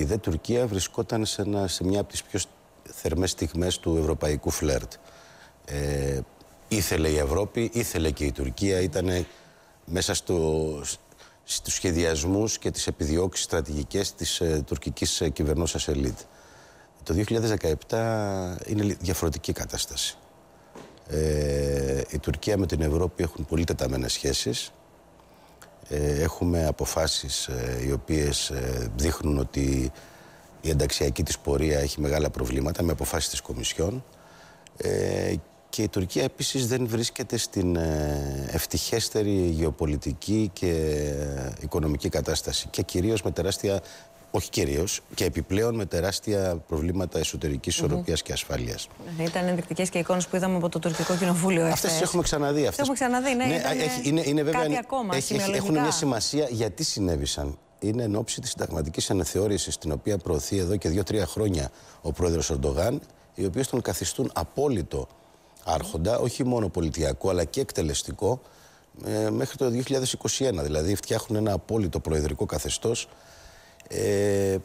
Η δε Τουρκία βρισκόταν σε, μια από τις πιο θερμές στιγμές του ευρωπαϊκού φλερτ. Ε, ήθελε η Ευρώπη, ήθελε και η Τουρκία, ήταν μέσα στο, στους σχεδιασμούς και τις επιδιώξεις στρατηγικές της ε, τουρκικής ε, ελίτ. Το 2017 είναι διαφορετική κατάσταση. Ε, η Τουρκία με την Ευρώπη έχουν πολύ τεταμένες σχέσεις. Ε, έχουμε αποφάσεις ε, οι οποίες ε, δείχνουν ότι η ενταξιακή της πορεία έχει μεγάλα προβλήματα με αποφάσεις της Κομισιόν και η Τουρκία επίσης δεν βρίσκεται στην ευτυχέστερη γεωπολιτική και οικονομική κατάσταση και κυρίως με τεράστια όχι κυρίως και επιπλέον με τεράστια προβλήματα εσωτερικής ισορροπίας και ασφάλεια. Ναι, ήταν ενδεικτικές και εικόνες που είδαμε από το τουρκικό κοινοβούλιο. Αυτές τις έχουμε ξαναδεί. Αυτές... έχουμε ξαναδεί, ναι. ναι έχει, ε, είναι, είναι βέβαια. Κάτι ακόμα, έχει, έχουν μια σημασία γιατί συνέβησαν. Είναι εν ώψη της συνταγματικής αναθεώρησης, την οποία προωθεί εδώ και δύο-τρία χρόνια ο πρόεδρος Ορντογάν, οι οποίες τον καθιστούν απόλυτο άρχοντα, όχι μόνο πολιτιακό αλλά και εκτελεστικό, ε, μέχρι το 2021. Δηλαδή, φτιάχνουν ένα απόλυτο προεδρικό καθεστώς ε,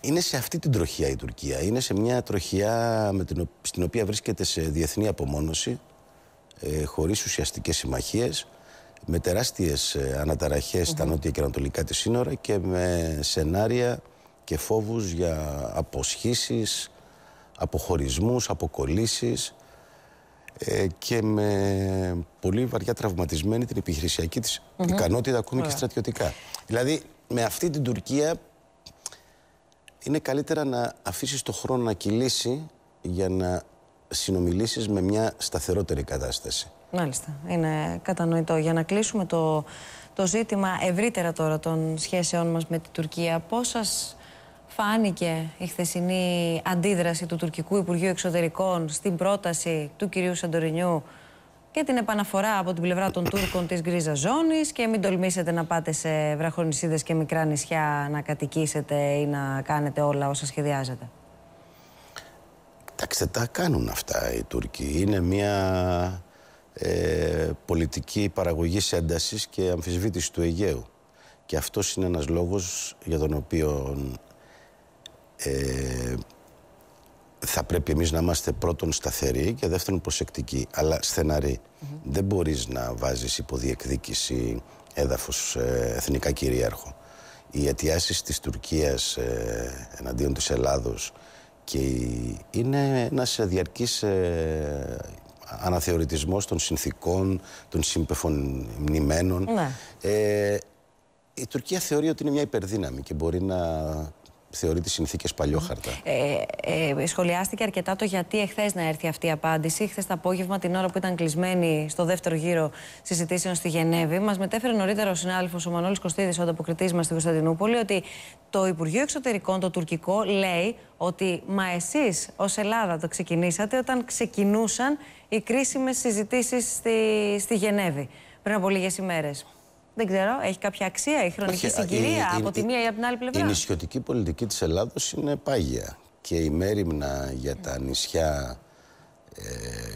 είναι σε αυτή την τροχιά η Τουρκία. Είναι σε μια τροχιά με την, στην οποία βρίσκεται σε διεθνή απομόνωση, ε, χωρίς ουσιαστικές συμμαχίες, με τεράστιες ε, στα νότια και ανατολικά της σύνορα και με σενάρια και φόβους για αποσχήσεις, αποχωρισμούς, αποκολλήσεις ε, και με πολύ βαριά τραυματισμένη την επιχειρησιακή της ικανότητα ακομη και στρατιωτικά. Δηλαδή με αυτή την Τουρκία είναι καλύτερα να αφήσεις το χρόνο να κυλήσει για να συνομιλήσεις με μια σταθερότερη κατάσταση. Μάλιστα, είναι κατανοητό. Για να κλείσουμε το, το ζήτημα ευρύτερα τώρα των σχέσεών μας με την Τουρκία, πώς σας φάνηκε η χθεσινή αντίδραση του τουρκικού Υπουργείου Εξωτερικών στην πρόταση του κυρίου Σαντορινιού και την επαναφορά από την πλευρά των Τούρκων της γκρίζας ζώνης και μην τολμήσετε να πάτε σε βραχονισίδες και μικρά νησιά να κατοικήσετε ή να κάνετε όλα όσα σχεδιάζετε. Κοιτάξτε, τα κάνουν αυτά οι Τούρκοι. Είναι μια ε, πολιτική παραγωγή έντασης και αμφισβήτηση του Αιγαίου. Και αυτός είναι ένας λόγος για τον οποίο ε, θα πρέπει εμείς να είμαστε πρώτον σταθεροί και δεύτερον προσεκτικοί, αλλά στεναροί. Δεν μπορείς να βάζεις υποδιεκδίκηση έδαφος ε, εθνικά κυρίαρχο. Οι αιτιάσεις της Τουρκίας ε, εναντίον της Ελλάδος και είναι ένας διαρκής ε, αναθεωρητισμός των συνθήκων, των συμπεφωνημένων. Mm Η Τουρκία θεωρεί ότι είναι μια υπερδύναμη και μπορεί να θεωρεί τις συνθήκες παλιόχαρτα. Ε, ε, σχολιάστηκε αρκετά το γιατί εχθές να έρθει αυτή η απάντηση. Χθες το απόγευμα, την ώρα που ήταν κλεισμένη στο δεύτερο γύρο συζητήσεων στη Γενέβη, μας μετέφερε νωρίτερα ο συνάδελφος ο Μανώλης Κωστίδης, ο ανταποκριτής μας στην Κωνσταντινούπολη, ότι το Υπουργείο Εξωτερικών, το τουρκικό, λέει ότι μα εσείς ως Ελλάδα το ξεκινήσατε όταν ξεκινούσαν οι κρίσιμες συζητήσεις στη, στη Γενέβη πριν από λίγες ημέρες. Δεν ξέρω, έχει κάποια αξία η χρονική Όχι, συγκυρία η, από τη μία ή από την άλλη πλευρά. Η νησιωτική πολιτική της Ελλάδος είναι πάγια και η μέρημνα για τα νησιά ε,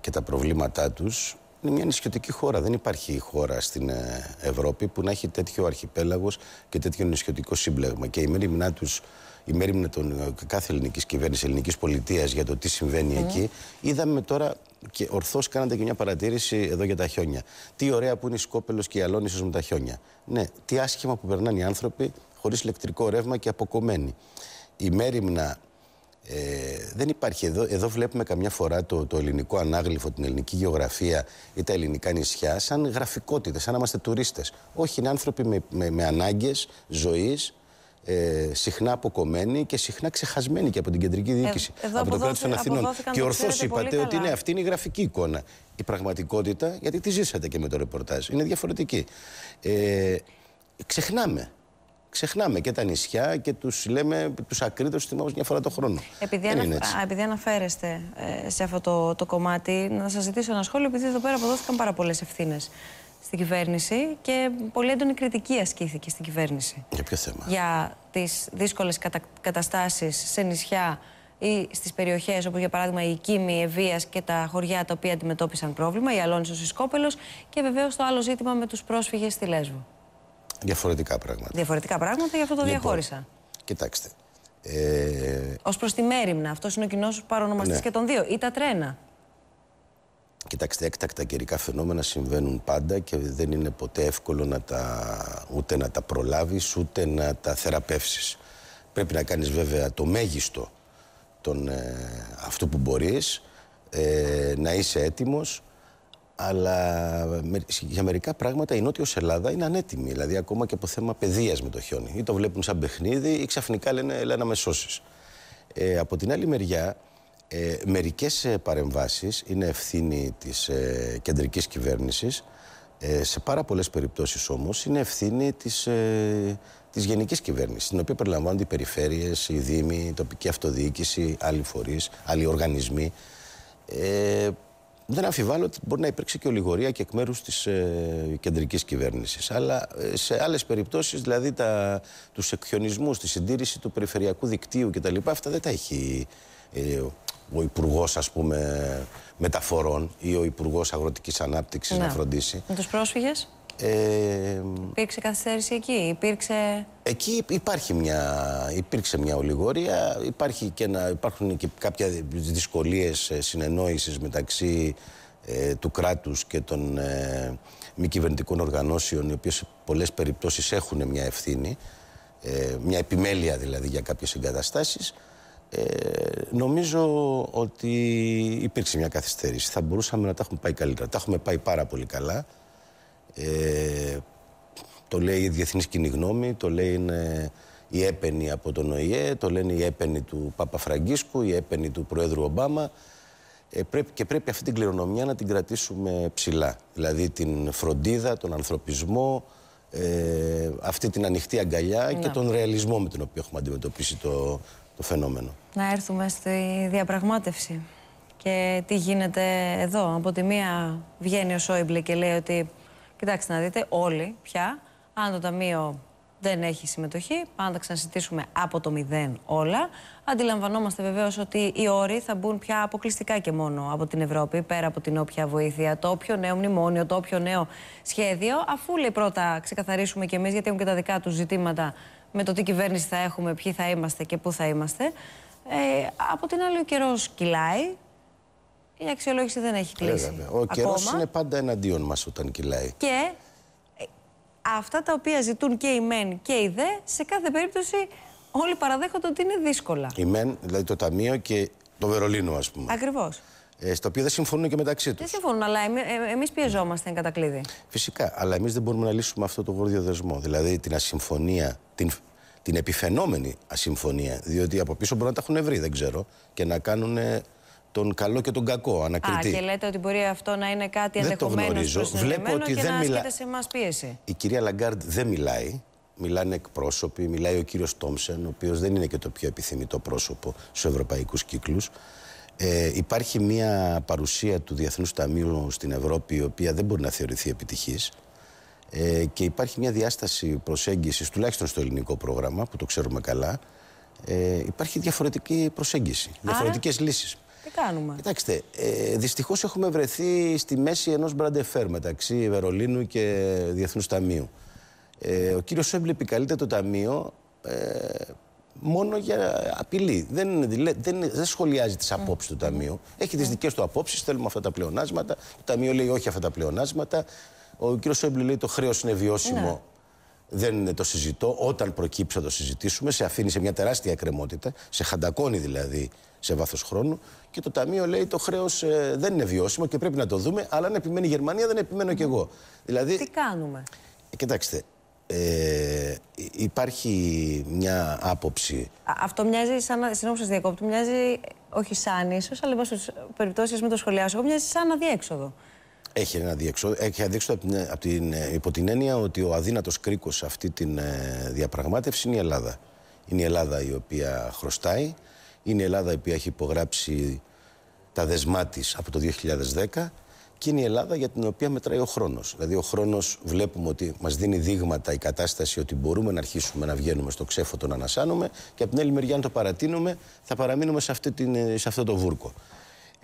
και τα προβλήματά τους είναι μια νησιωτική χώρα. Δεν υπάρχει χώρα στην ε, Ευρώπη που να έχει τέτοιο αρχιπέλαγος και τέτοιο νησιωτικό σύμπλεγμα. Και η μέρημνά τους η μέρημνα των ε, κάθε ελληνικής κυβέρνησης, ελληνικής πολιτείας για το τι συμβαίνει εκεί. Είδαμε τώρα και ορθώς κάνατε και μια παρατήρηση εδώ για τα χιόνια. Τι ωραία που είναι η Σκόπελος και η Αλόνισος με τα χιόνια. Ναι, τι άσχημα που περνάνε οι άνθρωποι χωρίς ηλεκτρικό ρεύμα και αποκομμένοι. Η μέρημνα ε, δεν υπάρχει. Εδώ, εδώ βλέπουμε καμιά φορά το, το ελληνικό ανάγλυφο, την ελληνική γεωγραφία ή τα ελληνικά νησιά σαν γραφικότητες, σαν να είμαστε τουρίστες. Όχι, είναι άνθρωποι με, με, με ανάγκες ζωής, ε, συχνά αποκομμένη και συχνά ξεχασμένη και από την κεντρική ε, διοίκηση. Ε, εδώ από το κράτος των Αθηνών. Και ορθώ είπατε ότι είναι αυτή είναι η γραφική εικόνα. Η πραγματικότητα, γιατί τη ζήσατε και με το ρεπορτάζ, είναι διαφορετική. Ε, ξεχνάμε ξεχνάμε και τα νησιά και τους λέμε τους τη του μια φορά το χρόνο. Επειδή, ανα... επειδή αναφέρεστε ε, σε αυτό το, το κομμάτι, να σας ζητήσω ένα σχόλιο, επειδή εδώ πέρα αποδόθηκαν πάρα πολλές ευθύνες στην κυβέρνηση και πολύ έντονη κριτική ασκήθηκε στην κυβέρνηση. Για ποιο θέμα. Για τις δύσκολες κατα... καταστάσεις σε νησιά ή στις περιοχές όπω για παράδειγμα η στι περιοχε οπου για παραδειγμα η Ευεία και τα χωριά τα οποία αντιμετώπισαν πρόβλημα, η Αλόνισο, η Σκόπελος και βεβαίως το άλλο ζήτημα με τους πρόσφυγες στη Λέσβο. Διαφορετικά πράγματα. Διαφορετικά πράγματα, γι' αυτό το λοιπόν, διαχώρισα. Κοιτάξτε. Ε... Ως προς τη μέρημνα, αυτός είναι ο κοινός παρονομαστής ναι. και των δύο, ή τα τρένα. Κοιτάξτε, έκτακτα καιρικά φαινόμενα συμβαίνουν πάντα και δεν είναι ποτέ εύκολο να τα, ούτε να τα προλάβεις ούτε να τα θεραπεύσεις. Πρέπει να κάνεις βέβαια το μέγιστο τον, ε, αυτού που μπορείς, ε, να είσαι έτοιμος, αλλά για μερικά πράγματα η Νότιος Ελλάδα είναι ανέτοιμη, δηλαδή ακόμα και από θέμα παιδείας με το χιόνι. Ή το βλέπουν σαν παιχνίδι ή ξαφνικά λένε «έλα να με σώσεις». Ε, από την άλλη μεριά, ε, μερικές ε, παρεμβάσεις είναι ευθύνη της ε, κεντρικής κυβέρνησης. Ε, σε πάρα πολλές περιπτώσεις όμως είναι ευθύνη της, ε, της γενικής κυβέρνησης, στην οποία περιλαμβάνονται οι περιφέρειες, οι δήμοι, η τοπική αυτοδιοίκηση, άλλοι φορείς, άλλοι οργανισμοί. Ε, δεν αμφιβάλλω ότι μπορεί να υπήρξε και ολιγορία και εκ μέρους της ε, κεντρικής κυβέρνησης. Αλλά ε, σε άλλες περιπτώσεις, δηλαδή τους εκχιονισμούς, τη συντήρηση του περιφερειακού δικτύου κτλ., αυτά δεν τα έχει ε, ο Υπουργό Μεταφορών ή ο Υπουργός Αγροτικής Ανάπτυξης ναι. να. φροντίσει. Με τους πρόσφυγες. Ε, υπήρξε καθυστέρηση εκεί, υπήρξε... Εκεί υπάρχει μια, υπήρξε μια ολιγόρια, υπάρχει και να, υπάρχουν και κάποια δυσκολίες ε, συνενόησης μεταξύ ε, του κράτους και των ε, μη κυβερνητικών οργανώσεων, οι οποίες σε πολλές περιπτώσεις έχουν μια ευθύνη, ε, μια επιμέλεια δηλαδή για κάποιες εγκαταστάσεις. Ε, νομίζω ότι υπήρξε μια καθυστέρηση. Θα μπορούσαμε να τα έχουμε πάει καλύτερα. Τα έχουμε πάει πάρα πολύ καλά. Ε, το λέει η διεθνής κοινή γνώμη, το λέει είναι η έπαινη από τον ΟΗΕ, το λένε η έπαινη του Πάπα Φραγκίσκου, η έπαινη του Προέδρου Ομπάμα. Ε, πρέπει, και πρέπει αυτή την κληρονομιά να την κρατήσουμε ψηλά. Δηλαδή την φροντίδα, τον ανθρωπισμό, ε, αυτή την ανοιχτή αγκαλιά και ναι. τον ρεαλισμό με τον οποίο έχουμε αντιμετωπίσει το, το φαινόμενο. Να έρθουμε στη διαπραγμάτευση και τι γίνεται εδώ. Από τη μία βγαίνει ο Σόιμπλε και λέει ότι κοιτάξτε να δείτε όλοι πια, αν το Ταμείο δεν έχει συμμετοχή, πάντα τα από το μηδέν όλα. Αντιλαμβανόμαστε βεβαίως ότι οι όροι θα μπουν πια αποκλειστικά και μόνο από την Ευρώπη, πέρα από την όποια βοήθεια, το όποιο νέο μνημόνιο, το όποιο νέο σχέδιο. Αφού λέει πρώτα ξεκαθαρίσουμε κι εμείς, γιατί έχουν και τα δικά τους ζητήματα με το τι κυβέρνηση θα έχουμε, ποιοι θα είμαστε και πού θα είμαστε. Ε, από την άλλη, ο καιρός κυλάει. Η αξιολόγηση δεν έχει ε, κλείσει. Ο καιρός είναι πάντα εναντίον μας όταν κυλάει. Και ε, αυτά τα οποία ζητούν και η μεν και η δε, σε κάθε περίπτωση όλοι παραδέχονται ότι είναι δύσκολα. Η μεν, δηλαδή το Ταμείο και το Βερολίνο, ας πούμε. Ακριβώς. Ε, στο οποίο δεν συμφωνούν και μεταξύ του. Δεν συμφωνούν, αλλά εμεί εμείς πιεζόμαστε εν κατακλείδη. Φυσικά, αλλά εμείς δεν μπορούμε να λύσουμε αυτό το γόρδιο δεσμό. Δηλαδή την ασυμφωνία, την, την επιφαινόμενη ασυμφωνία. Διότι από πίσω μπορεί να τα έχουν βρει, δεν ξέρω, και να κάνουν τον καλό και τον κακό ανακριτή. Α, και λέτε ότι μπορεί αυτό να είναι κάτι ενδεχομένω. Δεν το γνωρίζω. Βλέπω ότι και δεν μιλάει. σε εμάς πίεση. Η κυρία Λαγκάρντ δεν μιλάει. Μιλάνε εκπρόσωποι, μιλάει ο κύριος Τόμσεν, ο οποίος δεν είναι και το πιο επιθυμητό πρόσωπο στους ευρωπαϊκούς κύκλους. Ε, υπάρχει μια παρουσία του Διεθνούς Ταμείου στην Ευρώπη η οποία δεν μπορεί να θεωρηθεί επιτυχής ε, και υπάρχει μια διάσταση προσέγγισης, τουλάχιστον στο ελληνικό πρόγραμμα που το ξέρουμε καλά ε, υπάρχει διαφορετική προσέγγιση, Άρα, διαφορετικές λύσεις. Τι κάνουμε. Κοιτάξτε, ε, δυστυχώς έχουμε βρεθεί στη μέση ενός μπραντεφέρ μεταξύ Βερολίνου και Διεθνούς Ταμείου. Ε, ο κύριος Σέμπλη επικαλείται το Ταμείο ε, μόνο για απειλή. Δεν, δεν, δεν σχολιάζει τις απόψεις του Ταμείου. Έχει τις δικές του απόψεις. Θέλουμε αυτά τα πλεονάσματα. Το Ταμείο λέει όχι αυτά τα πλεονάσματα. Ο κ. Σόμπλου λέει το χρέος είναι βιώσιμο. Ναι. Δεν το συζητώ. Όταν προκύψει θα το συζητήσουμε. Σε αφήνει σε μια τεράστια εκκρεμότητα. Σε χαντακώνει δηλαδή σε βάθος χρόνου. Και το Ταμείο λέει το χρέος ε, δεν είναι βιώσιμο και πρέπει να το δούμε. Αλλά αν επιμένει η Γερμανία, δεν επιμένω κι εγώ. Ναι. Δηλαδή, Τι κάνουμε. Ε, κοιτάξτε, ε, υπάρχει μια άποψη. Αυτό μοιάζει σαν. Συγγνώμη σας διακόπτω. Μοιάζει όχι σαν ίσως, αλλά εν περιπτώσει με το σχολιάσω. Μοιάζει σαν αδιέξοδο. Έχει ένα διέξοδο. Έχει αδιέξοδο από την, ε, από την, ε, υπό την έννοια ότι ο αδύνατος κρίκος σε αυτή τη ε, διαπραγμάτευση είναι η Ελλάδα. Είναι η Ελλάδα η οποία χρωστάει. Είναι η Ελλάδα η οποία έχει υπογράψει τα δεσμά της από το 2010 και είναι η Ελλάδα για την οποία μετράει ο χρόνος. Δηλαδή, ο χρόνος βλέπουμε ότι μας δίνει δείγματα η κατάσταση ότι μπορούμε να αρχίσουμε να βγαίνουμε στο ξέφο, να ανασάνουμε και από την άλλη μεριά, αν το παρατείνουμε, θα παραμείνουμε σε, αυτή την, σε αυτό το βούρκο.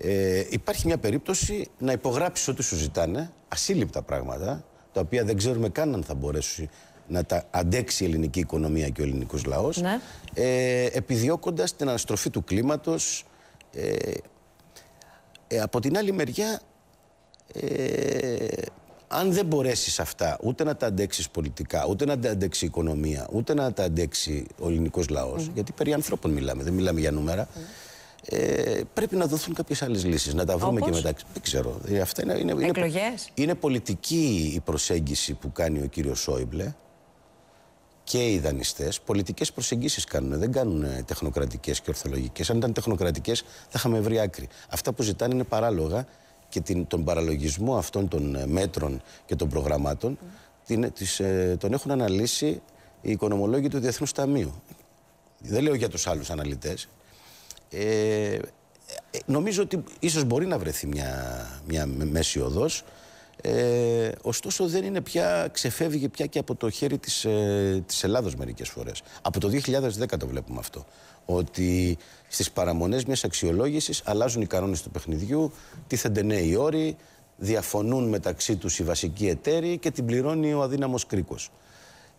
Ε, υπάρχει μια περίπτωση να υπογράψεις ό,τι σου ζητάνε, ασύλληπτα πράγματα, τα οποία δεν ξέρουμε καν αν θα μπορέσει να τα αντέξει η ελληνική οικονομία και ο ελληνικός λαός, ναι. ε, επιδιώκοντας την αναστροφή του κλίματος. Ε, ε, από την άλλη μεριά, ε, αν δεν μπορέσεις αυτά ούτε να τα αντέξεις πολιτικά, ούτε να τα αντέξει η οικονομία, ούτε να τα αντέξει ο ελληνικός γιατί περί ανθρώπων μιλάμε, δεν μιλάμε για νουμερα ε, πρέπει να δοθούν κάποιες άλλες λύσεις. Να τα βρούμε Όπως? και μετά. Δεν ξέρω. Ε, αυτά είναι, είναι, Εκλογές. είναι, πολιτική η προσέγγιση που κάνει ο κύριος Σόιμπλε και οι δανειστές. Πολιτικές προσεγγίσεις κάνουν. Δεν κάνουν τεχνοκρατικές και ορθολογικές. Αν ήταν τεχνοκρατικές, θα είχαμε βρει άκρη. Αυτά που ζητάνε είναι παράλογα και την, τον παραλογισμό αυτών των ε, μέτρων και των προγραμμάτων την, ε, τις, ε, τον έχουν αναλύσει οι οικονομολόγοι του Διεθνούς Ταμείου. Δεν λέω για τους άλλους αναλυτές. νομίζω ότι ίσως μπορεί να βρεθεί μια, μια μέση οδός ε, ωστόσο δεν είναι πια, ξεφεύγει πια και από το χέρι της, ε, της Ελλάδος μερικές φορές. Από το 2010 το βλέπουμε αυτό. Ότι στις παραμονές μιας αξιολόγησης αλλάζουν οι κανόνες του παιχνιδιού, τίθενται νέοι όροι, διαφωνούν μεταξύ τους οι βασικοί εταίροι και την πληρώνει ο αδύναμος κρίκος.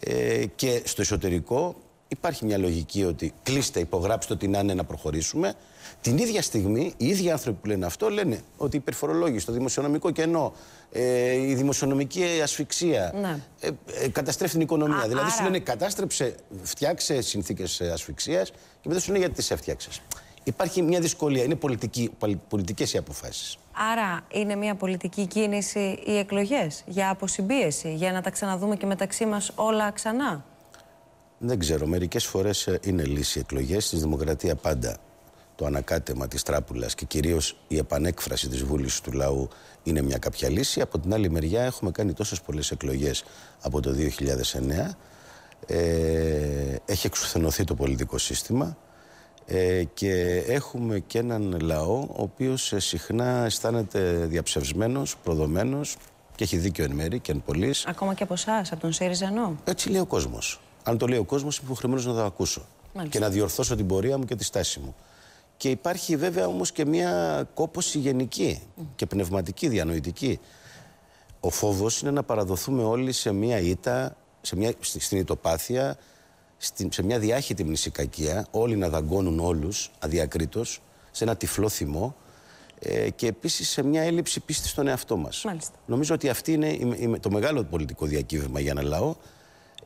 Ε, και στο εσωτερικό υπάρχει μια λογική ότι κλείστε, υπογράψτε ότι να είναι να προχωρήσουμε. Την ίδια στιγμή, οι ίδιοι άνθρωποι που λένε αυτό λένε ότι η υπερφορολόγηση, το δημοσιονομικό κενό, ε, η δημοσιονομική ασφυξία ναι. ε, ε, καταστρέφει την οικονομία. δηλαδή άρα... σου λένε κατάστρεψε, φτιάξε συνθήκες ασφυξίας και μετά σου λένε γιατί τις έφτιαξες. Υπάρχει μια δυσκολία. Είναι πολιτικές οι αποφάσεις. Άρα, είναι μια πολιτική κίνηση οι εκλογές για αποσυμπίεση, για να τα ξαναδούμε και μεταξύ μας όλα ξανά. Δεν ξέρω, Μερικές φορές ε, είναι λύση εκλογέ. στη δημοκρατία πάντα το ανακάτεμα της τράπουλας και κυρίως η επανέκφραση της βούλησης του λαού είναι μια κάποια λύση. Από την άλλη μεριά έχουμε κάνει τόσες πολλές εκλογές από το 2009. Ε, έχει εξουθενωθεί το πολιτικό σύστημα ε, και έχουμε και έναν λαό ο οποίος ε, συχνά αισθάνεται διαψευσμένος, προδομένος και έχει δίκιο εν μέρη και εν πολλής. Ακόμα και από εσάς, από τον Σεριζανό. Έτσι λέει ο κόσμος. Αν το λέει ο κόσμος, είμαι υποχρεωμένος να το ακούσω και να διορθώσω την πορεία μου και τη στάση μου. Και υπάρχει βέβαια όμως και μια κόπωση γενική και πνευματική, διανοητική. Ο φόβος είναι να παραδοθούμε όλοι σε μια ήττα, σε μια, στην ητοπάθεια, στην, σε μια διάχυτη μνησικακία, όλοι να δαγκώνουν όλους αδιακρίτως, σε ένα τυφλό θυμό ε, και επίσης σε μια έλλειψη πίστης στον εαυτό μας. Νομίζω ότι αυτή είναι το μεγάλο πολιτικό διακύβευμα για ένα λαό.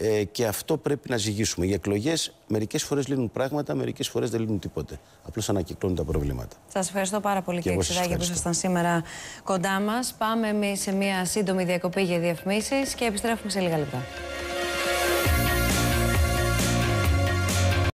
Ε, και αυτό πρέπει να ζυγίσουμε. Οι εκλογές μερικές φορές λύνουν πράγματα, μερικές φορές δεν λύνουν τίποτε. Απλώς ανακυκλώνουν τα προβλήματα. Σας ευχαριστώ πάρα πολύ, κύριε Ξηδάκη, που ήσασταν σήμερα κοντά μας. Πάμε εμείς σε μία σύντομη διακοπή για διαφημίσεις και επιστρέφουμε σε λίγα λεπτά.